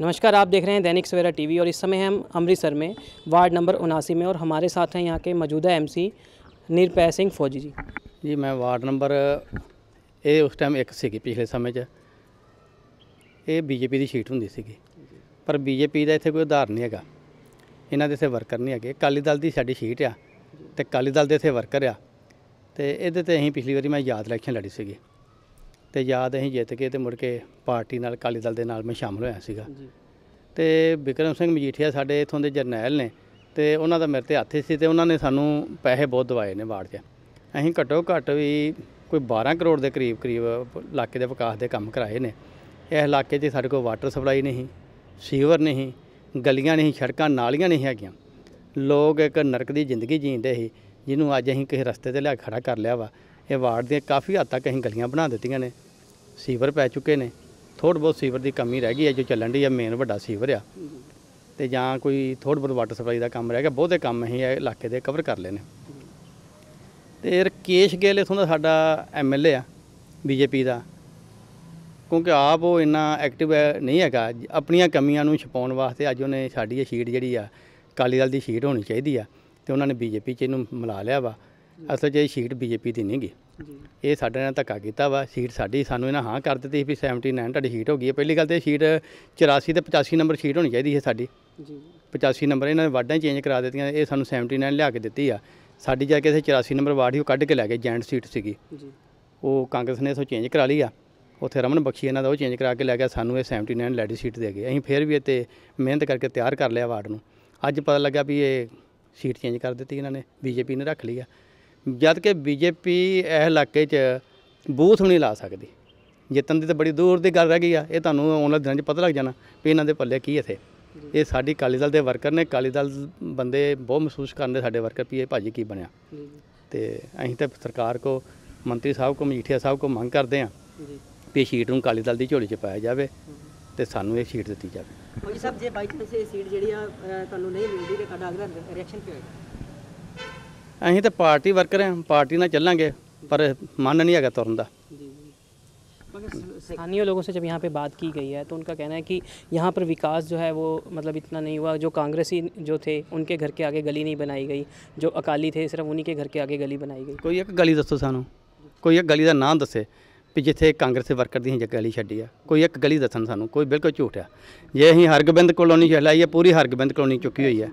नमस्कार आप देख रहे हैं दैनिक सवेरा टीवी और इस समय हम अमृतसर में वार्ड नंबर उनासी में और हमारे साथ हैं यहाँ के मौजूदा एमसी ਨਿਰਪੈ ਸਿੰਘ ਫੌਜੀ ਜੀ ਜੀ ਮੈਂ ਵਾਰਡ ਨੰਬਰ ਇਹ ਉਸ ਟਾਈਮ ਇੱਕ ਸੀਗੀ ਪਿਛਲੇ ਸਮੇਂ 'ਚ ਇਹ ਬੀਜੇਪੀ ਦੀ ਸ਼ੀਟ ਹੁੰਦੀ ਸੀਗੀ ਪਰ ਬੀਜੇਪੀ ਦਾ ਇੱਥੇ ਕੋਈ ਆਧਾਰ ਨਹੀਂ ਹੈਗਾ ਇਹਨਾਂ ਦੇ ਇੱਥੇ ਵਰਕਰ ਨਹੀਂ ਹੈਗੇ ਅਕਾਲੀ ਦਲ ਦੀ ਸਾਡੀ ਸ਼ੀਟ ਆ ਤੇ ਅਕਾਲੀ ਦਲ ਦੇ ਇੱਥੇ ਵਰਕਰ ਆ ਤੇ ਇਹਦੇ ਤੇ ਅਸੀਂ ਪਿਛਲੀ ਵਾਰੀ ਮੈਂ ਯਾਦ ਇਲੈਕਸ਼ਨ ਲੜੀ ਸੀਗੀ ਤੇ ਯਾਦ ਅਸੀਂ ਜਿੱਤ ਕੇ ਤੇ ਮੁੜ ਕੇ ਪਾਰਟੀ ਨਾਲ ਕਾਲੀ ਦਲ ਦੇ ਨਾਲ ਮੈਂ ਸ਼ਾਮਲ ਹੋਇਆ ਸੀਗਾ ਤੇ ਵਿਕਰਮ ਸਿੰਘ ਮਜੀਠੀਆ ਸਾਡੇ ਇਥੋਂ ਦੇ ਜਰਨੈਲ ਨੇ ਤੇ ਉਹਨਾਂ ਦਾ ਮੇਰੇ ਤੇ ਹੱਥ ਸੀ ਤੇ ਉਹਨਾਂ ਨੇ ਸਾਨੂੰ ਪੈਸੇ ਬਹੁਤ ਦਵਾਏ ਨੇ ਵਾਰਡ 'ਚ ਅਸੀਂ ਘਟੋ ਘਟ ਵੀ ਕੋਈ 12 ਕਰੋੜ ਦੇ ਕਰੀਬ ਕਰੀਬ ਇਲਾਕੇ ਦੇ ਵਿਕਾਸ ਦੇ ਕੰਮ ਕਰਾਏ ਨੇ ਇਹ ਇਲਾਕੇ 'ਚ ਸਾਡੇ ਕੋਲ ਵਾਟਰ ਸਪਲਾਈ ਨਹੀਂ ਸੀਵਰ ਨਹੀਂ ਗਲੀਆਂ ਨਹੀਂ ਸੜਕਾਂ ਨਾਲੀਆਂ ਨਹੀਂ ਹੈਗੀਆਂ ਲੋਕ ਇੱਕ ਨਰਕ ਦੀ ਜ਼ਿੰਦਗੀ ਜੀਂਦੇ ਸੀ ਜਿਹਨੂੰ ਅੱਜ ਅਸੀਂ ਕਿਸੇ ਰਸਤੇ ਤੇ ਲਿਆ ਖੜਾ ਕਰ ਲਿਆ ਵਾ ਇਹ ਵਾਰਡ ਦੇ ਕਾਫੀ ਹੱਦ ਤੱਕ ਅਸੀਂ ਗਲੀਆਂ ਬਣਾ ਦਿੱਤੀਆਂ ਨੇ ਸੀਵਰ ਪੈ ਚੁੱਕੇ ਨੇ ਥੋੜ ਬਹੁਤ ਸੀਵਰ ਦੀ ਕਮੀ ਰਹਿ ਗਈ ਹੈ ਜੋ ਚੱਲਣ ਦੀ ਹੈ ਮੇਨ ਵੱਡਾ ਸੀਵਰ ਆ ਤੇ ਜਾਂ ਕੋਈ ਥੋੜ ਬਹੁਤ ਵਾਟਰ ਸਪਲਾਈ ਦਾ ਕੰਮ ਰਹਿ ਗਿਆ ਬਹੁਤੇ ਕੰਮ ਹੀ ਹੈ ਇਲਾਕੇ ਦੇ ਕਵਰ ਕਰ ਲਏ ਨੇ ਤੇ ਰਕੇਸ਼ ਗੇਲ ਇਥੋਂ ਦਾ ਸਾਡਾ ਐਮਐਲਏ ਆ ਬੀਜੇਪੀ ਦਾ ਕਿਉਂਕਿ ਆਪ ਉਹ ਇੰਨਾ ਐਕਟਿਵ ਨਹੀਂ ਹੈਗਾ ਆਪਣੀਆਂ ਕਮੀਆਂ ਨੂੰ ਛਪਾਉਣ ਵਾਸਤੇ ਅੱਜ ਉਹਨੇ ਸਾਡੀ ਇਹ ਸ਼ੀਟ ਜਿਹੜੀ ਆ ਕਾਲੀ ਦਲ ਦੀ ਸ਼ੀਟ ਹੋਣੀ ਚਾਹੀਦੀ ਆ ਤੇ ਉਹਨਾਂ ਨੇ ਬੀਜੇਪੀ ਚ ਇਹਨੂੰ ਮਿਲਾ ਲਿਆ ਵਾ ਅਸਲ 'ਚ ਇਹ ਸ਼ੀਟ ਬੀਜੇਪੀ ਦੀ ਨਹੀਂਗੀ ਇਹ ਸਾਡੇ ਨਾਲ ਧੱਕਾ ਕੀਤਾ ਵਾ ਸੀਟ ਸਾਡੀ ਸਾਨੂੰ ਇਹਨਾਂ ਹਾਂ ਕਰ ਦਿੱਤੀ ਵੀ 79 ਤੁਹਾਡੀ ਸੀਟ ਹੋ ਗਈ ਹੈ ਪਹਿਲੀ ਗੱਲ ਤੇ ਸੀਟ 84 ਤੇ 85 ਨੰਬਰ ਸੀਟ ਹੋਣੀ ਚਾਹੀਦੀ ਹੈ ਸਾਡੀ ਜੀ 85 ਨੰਬਰ ਇਹਨਾਂ ਨੇ ਵਾਰਡਾਂ ਚੇਂਜ ਕਰਾ ਦਿੱਤੀਆਂ ਇਹ ਸਾਨੂੰ 79 ਲਿਆ ਕੇ ਦਿੱਤੀ ਆ ਸਾਡੀ ਜਾ ਕੇ ਇੱਥੇ 84 ਨੰਬਰ ਵਾਰਡ ਹੀ ਕੱਢ ਕੇ ਲੈ ਗਏ ਜੈਂਟ ਸੀਟ ਸੀਗੀ ਜੀ ਉਹ ਕਾਂਗਰਸ ਨੇ ਇਸੋ ਚੇਂਜ ਕਰਾ ਲਈ ਆ ਉਥੇ ਰਮਨ ਬਖਸ਼ੀ ਇਹਨਾਂ ਦਾ ਉਹ ਚੇਂਜ ਕਰਾ ਕੇ ਲੈ ਗਿਆ ਸਾਨੂੰ ਇਹ 79 ਲੈਡੀ ਸੀਟ ਦੇ ਗਏ ਅਸੀਂ ਫੇਰ ਵੀ ਇੱਥੇ ਮਿਹਨਤ ਕਰਕੇ ਤਿਆਰ ਕਰ ਲਿਆ ਵਾਰਡ ਨੂੰ ਅੱਜ ਪਤਾ ਲੱਗਾ ਵੀ ਇਹ ਸੀਟ ਚੇਂਜ ਕਰ ਦਿੱਤੀ ਇਹਨਾਂ ਨੇ ਬੀਜੇਪੀ ਨੇ ਰੱਖ ਲਈ ਆ ਜਦ ਕਿ ਬੀਜੇਪੀ ਇਹ ਇਲਾਕੇ 'ਚ ਬੂਥ ਨਹੀਂ ਲਾ ਸਕਦੀ ਜਿੱਤਣ ਦੀ ਤਾਂ ਬੜੀ ਦੂਰ ਦੀ ਗੱਲ ਰਹਿ ਗਈ ਆ ਇਹ ਤੁਹਾਨੂੰ ਆਉਣ ਵਾਲੇ ਦਿਨਾਂ 'ਚ ਪਤਾ ਲੱਗ ਜਾਣਾ ਵੀ ਇਹਨਾਂ ਦੇ ਪੱਲੇ ਕੀ ਇੱਥੇ ਇਹ ਸਾਡੀ ਕਾਲੀ ਦਲ ਦੇ ਵਰਕਰ ਨੇ ਕਾਲੀ ਦਲ ਬੰਦੇ ਬਹੁਤ ਮਹਿਸੂਸ ਕਰਦੇ ਸਾਡੇ ਵਰਕਰ ਵੀ ਇਹ ਭਾਜੀ ਕੀ ਬਣਿਆ ਤੇ ਅਸੀਂ ਤਾਂ ਸਰਕਾਰ ਕੋ ਮੰਤਰੀ ਸਾਹਿਬ ਕੋ ਮਜੀਠੀਆ ਸਾਹਿਬ ਕੋ ਮੰਗ ਕਰਦੇ ਆ ਵੀ ਸ਼ੀਟ ਨੂੰ ਕਾਲੀ ਦਲ ਦੀ ਝੋਲੀ 'ਚ ਪਾਇਆ ਜਾਵੇ ਤੇ ਸਾਨੂੰ ਇਹ ਸ਼ੀਟ ਦਿੱਤੀ ਜਾਵੇ ਭਾਜੀ ਸਾਹਿਬ ਜੇ ਬਾਈ ਚਾਂਸ ਇਹ ਸੀਟ ਜਿਹੜੀ ਆ ਤੁਹਾਨੂੰ ਨਹੀਂ ਮਿਲਦੀ ਤੇ ਤੁਹਾਡਾ ਅਗਲਾ ਰਿਐਕਸ਼ਨ ਕੀ ਹੋਏਗਾ ਅਸੀਂ ਤੇ ਪਾਰਟੀ ਵਰਕਰ ਹਾਂ ਪਾਰਟੀ ਨਾਲ ਚੱਲਾਂਗੇ ਪਰ ਮੰਨ ਨਹੀਂ ਹੈਗਾ ਤੁਰਨ ਦਾ ਸਥਾਨੀਏ ਲੋਕੋ ਸੇ ਜਬ ਯਹਾਂ ਪੇ ਬਾਤ ਕੀ ਗਈ ਹੈ ਤੋ ਉਨਕਾ ਕਹਿਣਾ ਹੈ ਕਿ ਯਹਾਂ ਪਰ ਵਿਕਾਸ ਜੋ ਹੈ ਉਹ ਮਤਲਬ ਇਤਨਾ ਨਹੀਂ ਹੁਆ ਜੋ ਕਾਂਗਰਸੀ ਜੋ ਥੇ ਦੇ ਘਰ ਕੇ ਆਗੇ ਗਲੀ ਨਹੀਂ ਬਣਾਈ ਗਈ ਜੋ ਅਕਾਲੀ ਥੇ ਸਿਰਫ ਉਨੀ ਦੇ ਘਰ ਕੇ ਆਗੇ ਗਲੀ ਬਣਾਈ ਗਈ ਕੋਈ ਇੱਕ ਗਲੀ ਦੱਸੋ ਸਾਨੂੰ ਕੋਈ ਇੱਕ ਗਲੀ ਦਾ ਨਾਮ ਦੱਸੇ ਵੀ ਜਿੱਥੇ ਕਾਂਗਰਸ ਦੇ ਵਰਕਰ ਦੀ ਜਗ੍ਹਾ ਗਲੀ ਛੱਡੀ ਆ ਕੋਈ ਇੱਕ ਗਲੀ ਦੱਸਣ ਸਾਨੂੰ ਕੋਈ ਬਿਲਕੁਲ ਝੂਠ ਆ ਜੇ ਅਸੀਂ ਹਰਗਬਿੰਦ ਕਲੋਨੀ ਚ ਲਾਈਏ ਪੂਰੀ ਹਰਗਬਿੰਦ ਕਲੋਨੀ ਚੁੱਕੀ ਹੋਈ ਹੈ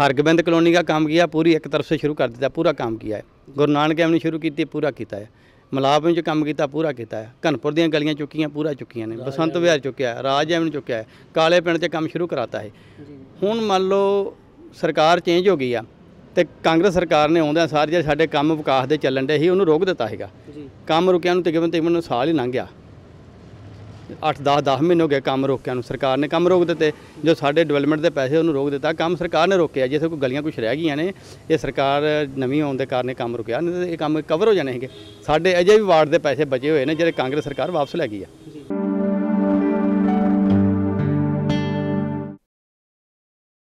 ਹਰਗਵਿੰਦ ਕਲੋਨੀ ਦਾ ਕੰਮ ਕੀਆ ਪੂਰੀ ਇੱਕ ਤਰਫ ਸੇ ਸ਼ੁਰੂ ਕਰ ਦਿੱਤਾ ਪੂਰਾ ਕੰਮ ਕੀਆ ਹੈ ਗੁਰੂ ਨਾਨਕ एवनी ਨੇ ਸ਼ੁਰੂ ਕੀਤੀ ਪੂਰਾ ਕੀਤਾ ਹੈ ਮਲਾਪ ਵਿੱਚ ਕੰਮ ਕੀਤਾ ਪੂਰਾ ਕੀਤਾ ਹੈ ਘਨਪੁਰ ਦੀਆਂ ਗਲੀਆਂ ਚੁੱਕੀਆਂ ਪੂਰਾ ਚੁੱਕੀਆਂ ਨੇ ਬਸੰਤ ਵਿਹਾਰ ਚੁੱਕਿਆ ਰਾਜ ਐਵਨ ਚੁੱਕਿਆ ਹੈ ਕਾਲੇ ਪਿੰਡ ਤੇ ਕੰਮ ਸ਼ੁਰੂ ਕਰਾਤਾ ਹੈ ਹੁਣ ਮੰਨ ਲਓ ਸਰਕਾਰ ਚੇਂਜ ਹੋ ਗਈ ਆ ਤੇ ਕਾਂਗਰਸ ਸਰਕਾਰ ਨੇ ਆਉਂਦਿਆਂ ਸਾਰ ਜਿਹੜੇ ਸਾਡੇ ਕੰਮ ਵਿਕਾਸ ਦੇ ਚੱਲਣ ਦੇ ਸੀ ਉਹਨੂੰ ਰੋਕ ਦਿੱਤਾ ਹੈਗਾ ਕੰਮ ਰੁਕਿਆ ਨੂੰ ਤਕਰੀਬਨ ਤਕਰੀਬਨ ਸਾਲ ਹੀ ਲੰਘ ਗਿਆ 8-10 10 ਮਹੀਨੇ ਹੋ ਗਏ ਕੰਮ ਰੋਕਿਆ ਨੂੰ ਸਰਕਾਰ ਨੇ ਕੰਮ ਰੋਕ ਦਿੱਤੇ ਜੋ ਸਾਡੇ ਡਿਵੈਲਪਮੈਂਟ ਦੇ ਪੈਸੇ ਉਹਨੂੰ ਰੋਕ ਦਿੱਤਾ ਕੰਮ ਸਰਕਾਰ ਨੇ ਰੋਕਿਆ ਜਿਵੇਂ ਕੋਈ ਗਲੀਆਂ ਕੁਛ ਰਹਿ ਗਈਆਂ ਨੇ ਇਹ ਸਰਕਾਰ ਨਵੀਂ ਆਉਣ ਦੇ ਕਾਰਨ ਕੰਮ ਰੁਕਿਆ ਨਹੀਂ ਤਾਂ ਇਹ ਕੰਮ ਕਵਰ ਹੋ ਜਾਣੇ ਹੈਗੇ ਸਾਡੇ ਅਜੇ ਵੀ ਵਾਰਡ ਦੇ ਪੈਸੇ ਬਚੇ ਹੋਏ ਨੇ ਜਿਹੜੇ ਕਾਂਗਰਸ ਸਰਕਾਰ ਵਾਪਸ ਲੈ ਗਈ ਆ